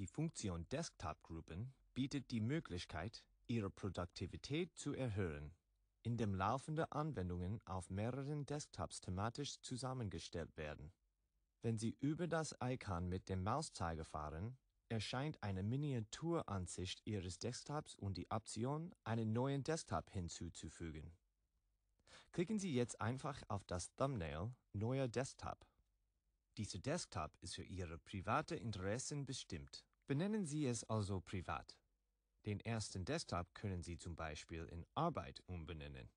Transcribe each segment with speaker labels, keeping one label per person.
Speaker 1: Die Funktion Desktop Gruppen bietet die Möglichkeit, Ihre Produktivität zu erhöhen, indem laufende Anwendungen auf mehreren Desktops thematisch zusammengestellt werden. Wenn Sie über das Icon mit dem Mauszeiger fahren, erscheint eine Miniaturansicht Ihres Desktops und die Option, einen neuen Desktop hinzuzufügen. Klicken Sie jetzt einfach auf das Thumbnail Neuer Desktop. Dieser Desktop ist für Ihre private Interessen bestimmt. Benennen Sie es also privat. Den ersten Desktop können Sie zum Beispiel in Arbeit umbenennen.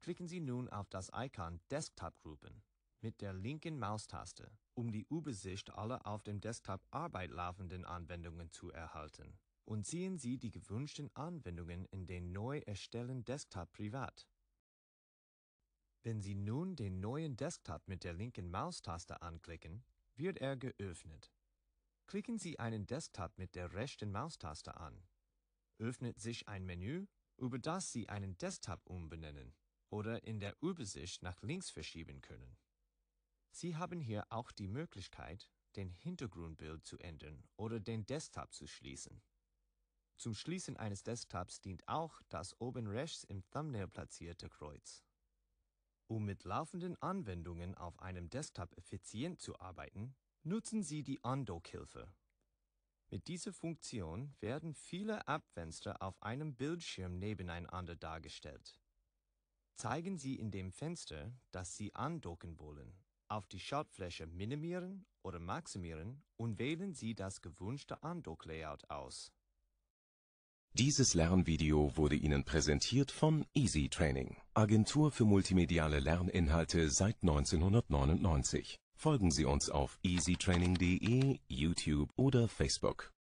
Speaker 1: Klicken Sie nun auf das Icon Desktop-Gruppen mit der linken Maustaste, um die Übersicht aller auf dem Desktop Arbeit laufenden Anwendungen zu erhalten. Und ziehen Sie die gewünschten Anwendungen in den neu erstellten Desktop privat. Wenn Sie nun den neuen Desktop mit der linken Maustaste anklicken, wird er geöffnet. Klicken Sie einen Desktop mit der rechten Maustaste an. Öffnet sich ein Menü, über das Sie einen Desktop umbenennen oder in der Übersicht nach links verschieben können. Sie haben hier auch die Möglichkeit, den Hintergrundbild zu ändern oder den Desktop zu schließen. Zum Schließen eines Desktops dient auch das oben rechts im Thumbnail platzierte Kreuz. Um mit laufenden Anwendungen auf einem Desktop effizient zu arbeiten, nutzen Sie die Undock-Hilfe. Mit dieser Funktion werden viele App-Fenster auf einem Bildschirm nebeneinander dargestellt. Zeigen Sie in dem Fenster, das Sie andocken wollen, auf die Schaltfläche Minimieren oder Maximieren und wählen Sie das gewünschte undock layout aus.
Speaker 2: Dieses Lernvideo wurde Ihnen präsentiert von Easy Training, Agentur für multimediale Lerninhalte seit 1999. Folgen Sie uns auf easytraining.de, YouTube oder Facebook.